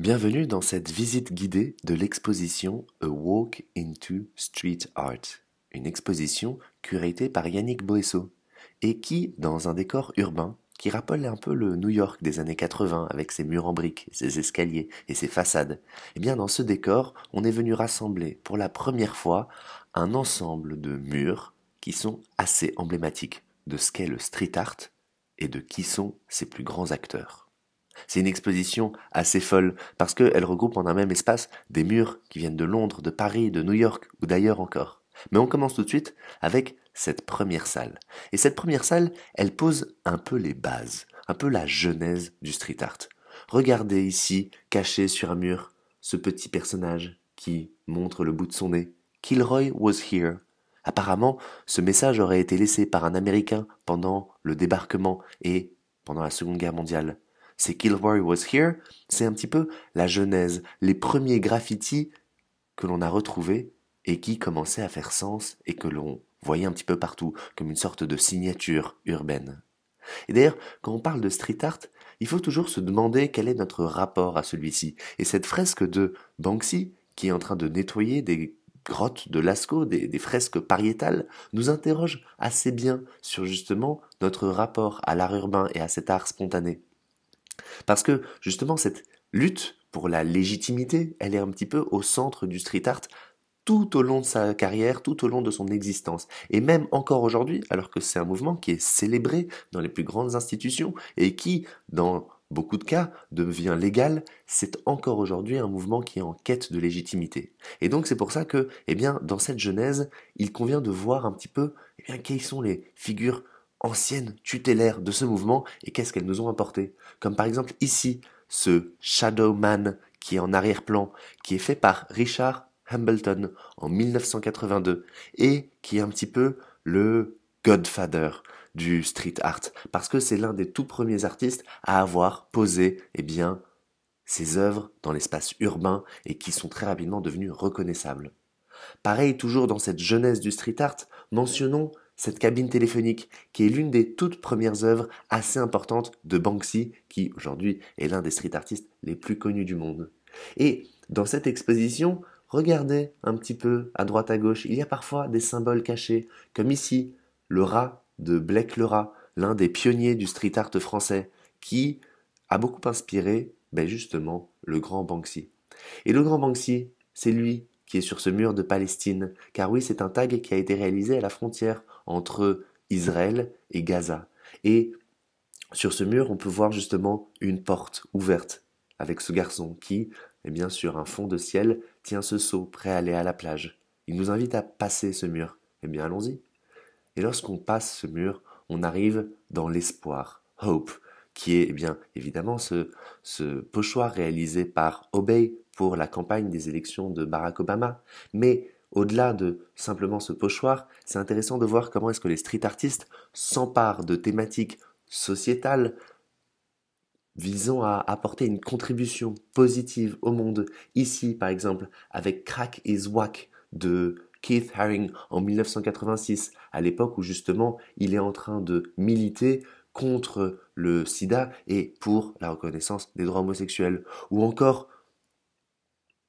Bienvenue dans cette visite guidée de l'exposition A Walk into Street Art, une exposition curatée par Yannick Boesso, et qui, dans un décor urbain qui rappelle un peu le New York des années 80 avec ses murs en briques, ses escaliers et ses façades, et eh bien dans ce décor, on est venu rassembler pour la première fois un ensemble de murs qui sont assez emblématiques de ce qu'est le street art et de qui sont ses plus grands acteurs. C'est une exposition assez folle parce qu'elle regroupe en un même espace des murs qui viennent de Londres, de Paris, de New York ou d'ailleurs encore. Mais on commence tout de suite avec cette première salle. Et cette première salle, elle pose un peu les bases, un peu la genèse du street art. Regardez ici, caché sur un mur, ce petit personnage qui montre le bout de son nez. Kilroy was here. Apparemment, ce message aurait été laissé par un Américain pendant le débarquement et pendant la Seconde Guerre mondiale c'est Kilroy Was Here, c'est un petit peu la genèse, les premiers graffitis que l'on a retrouvés et qui commençaient à faire sens et que l'on voyait un petit peu partout comme une sorte de signature urbaine. Et d'ailleurs, quand on parle de street art, il faut toujours se demander quel est notre rapport à celui-ci. Et cette fresque de Banksy, qui est en train de nettoyer des grottes de Lascaux, des, des, fresques pariétales, nous interroge assez bien sur justement notre rapport à l'art urbain et à cet art spontané. Parce que justement, cette lutte pour la légitimité, elle est un petit peu au centre du street art tout au long de sa carrière, tout au long de son existence. Et même encore aujourd'hui, alors que c'est un mouvement qui est célébré dans les plus grandes institutions et qui, dans beaucoup de cas, devient légal, c'est encore aujourd'hui un mouvement qui est en quête de légitimité. Et donc c'est pour ça que, eh bien, dans cette genèse, il convient de voir un petit peu, eh bien, quelles sont les figures anciennes tutélaires de ce mouvement et qu'est-ce qu'elles nous ont apporté. Comme par exemple ici, ce Shadow Man qui est en arrière-plan, qui est fait par Richard Hambleton en 1982 et qui est un petit peu le godfather du street art parce que c'est l'un des tout premiers artistes à avoir posé eh bien ses œuvres dans l'espace urbain et qui sont très rapidement devenues reconnaissables. Pareil toujours dans cette jeunesse du street art, mentionnons cette cabine téléphonique qui est l'une des toutes premières œuvres assez importantes de Banksy, qui aujourd'hui est l'un des street artistes les plus connus du monde. Et dans cette exposition, regardez un petit peu à droite à gauche, il y a parfois des symboles cachés, comme ici le rat de Blake le rat, l'un des pionniers du street art français, qui a beaucoup inspiré ben, justement le grand Banksy. Et le grand Banksy, c'est lui qui est sur ce mur de Palestine, car oui, c'est un tag qui a été réalisé à la frontière entre Israël et Gaza. Et sur ce mur, on peut voir justement une porte ouverte avec ce garçon qui, eh bien, sur un fond de ciel, tient ce seau prêt à aller à la plage. Il nous invite à passer ce mur. Eh bien, allons-y. Et lorsqu'on passe ce mur, on arrive dans l'espoir, hope, qui est eh bien évidemment ce, ce pochoir réalisé par Obey pour la campagne des élections de Barack Obama. Mais au-delà de simplement ce pochoir, c'est intéressant de voir comment est-ce que les street artistes s'emparent de thématiques sociétales visant à apporter une contribution positive au monde. Ici, par exemple, avec Crack is Whack de Keith Haring en 1986, à l'époque où justement il est en train de militer contre le sida et pour la reconnaissance des droits homosexuels. Ou encore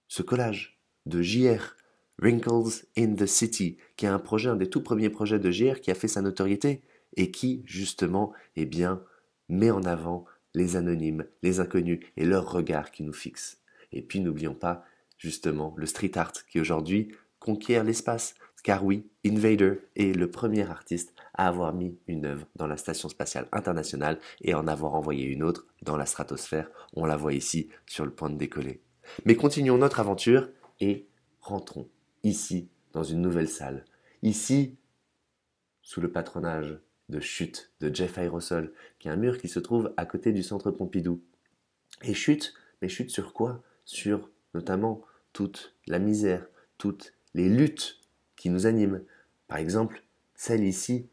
ce collage de JR Wrinkles in the City, qui est un projet, un des tout premiers projets de GR qui a fait sa notoriété et qui, justement, eh bien, met en avant les anonymes, les inconnus et leurs regards qui nous fixent. Et puis n'oublions pas, justement, le street art qui aujourd'hui conquiert l'espace. Car oui, Invader est le premier artiste à avoir mis une œuvre dans la Station spatiale internationale et en avoir envoyé une autre dans la stratosphère. On la voit ici sur le point de décoller. Mais continuons notre aventure et rentrons ici, dans une nouvelle salle, ici, sous le patronage de Chute, de Jeff Aerosol, qui est un mur qui se trouve à côté du centre Pompidou. Et Chute, mais Chute sur quoi Sur notamment toute la misère, toutes les luttes qui nous animent. Par exemple, celle ici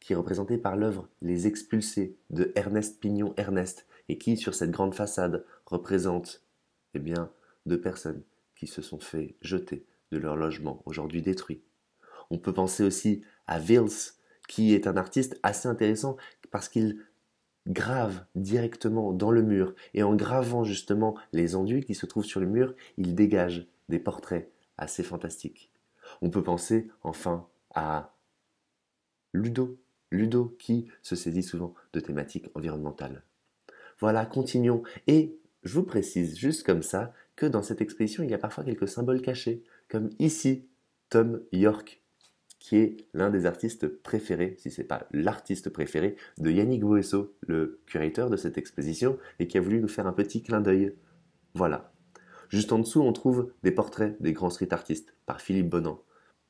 qui est représentée par l'œuvre Les Expulsés de Ernest Pignon Ernest, et qui, sur cette grande façade, représente, eh bien, deux personnes qui se sont fait jeter de leur logement, aujourd'hui détruit. On peut penser aussi à Vils, qui est un artiste assez intéressant parce qu'il grave directement dans le mur et en gravant justement les enduits qui se trouvent sur le mur, il dégage des portraits assez fantastiques. On peut penser enfin à Ludo, Ludo qui se saisit souvent de thématiques environnementales. Voilà, continuons. Et je vous précise juste comme ça que dans cette exposition, il y a parfois quelques symboles cachés comme ici Tom York, qui est l'un des artistes préférés, si ce n'est pas l'artiste préféré, de Yannick Boesso, le curateur de cette exposition, et qui a voulu nous faire un petit clin d'œil. Voilà. Juste en dessous, on trouve des portraits des grands street artistes par Philippe Bonan.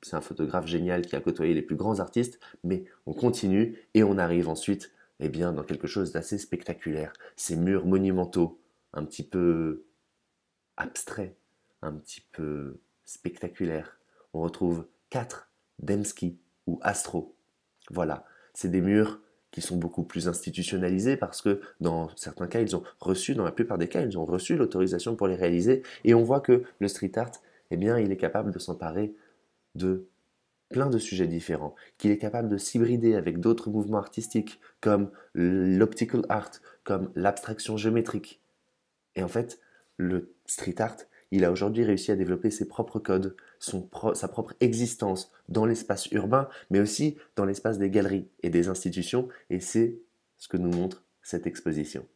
C'est un photographe génial qui a côtoyé les plus grands artistes, mais on continue et on arrive ensuite eh bien, dans quelque chose d'assez spectaculaire. Ces murs monumentaux, un petit peu abstraits, un petit peu spectaculaires. On retrouve quatre Demski, ou Astro. Voilà, c'est des murs qui sont beaucoup plus institutionnalisés parce que dans certains cas, ils ont reçu, dans la plupart des cas, ils ont reçu l'autorisation pour les réaliser et on voit que le street art, eh bien, il est capable de s'emparer de plein de sujets différents, qu'il est capable de s'hybrider avec d'autres mouvements artistiques comme l'optical art, comme l'abstraction géométrique. Et en fait, le street art, il a aujourd'hui réussi à développer ses propres codes, son sa propre existence dans l'espace urbain, mais aussi dans l'espace des galeries et des institutions, et c'est ce que nous montre cette exposition.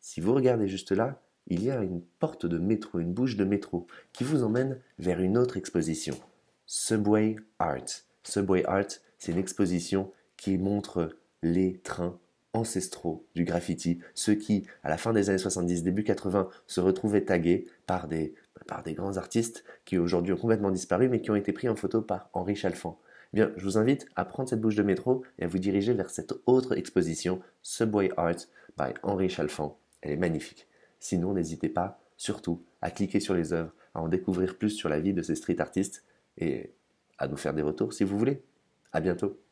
Si vous regardez juste là, il y a une porte de métro, une bouche de métro, qui vous emmène vers une autre exposition, Subway Art. Subway Art, c'est une exposition qui montre les trains ancestraux du graffiti, ceux qui, à la fin des années 70, début 80, se retrouvaient tagués par des, par des grands artistes qui aujourd'hui ont complètement disparu, mais qui ont été pris en photo par Henri Chalfant. Eh bien, je vous invite à prendre cette bouche de métro et à vous diriger vers cette autre exposition, Subway Art by Henri Chalfant. Elle est magnifique. Sinon, n'hésitez pas, surtout, à cliquer sur les œuvres, à en découvrir plus sur la vie de ces street artistes et à nous faire des retours si vous voulez. À bientôt.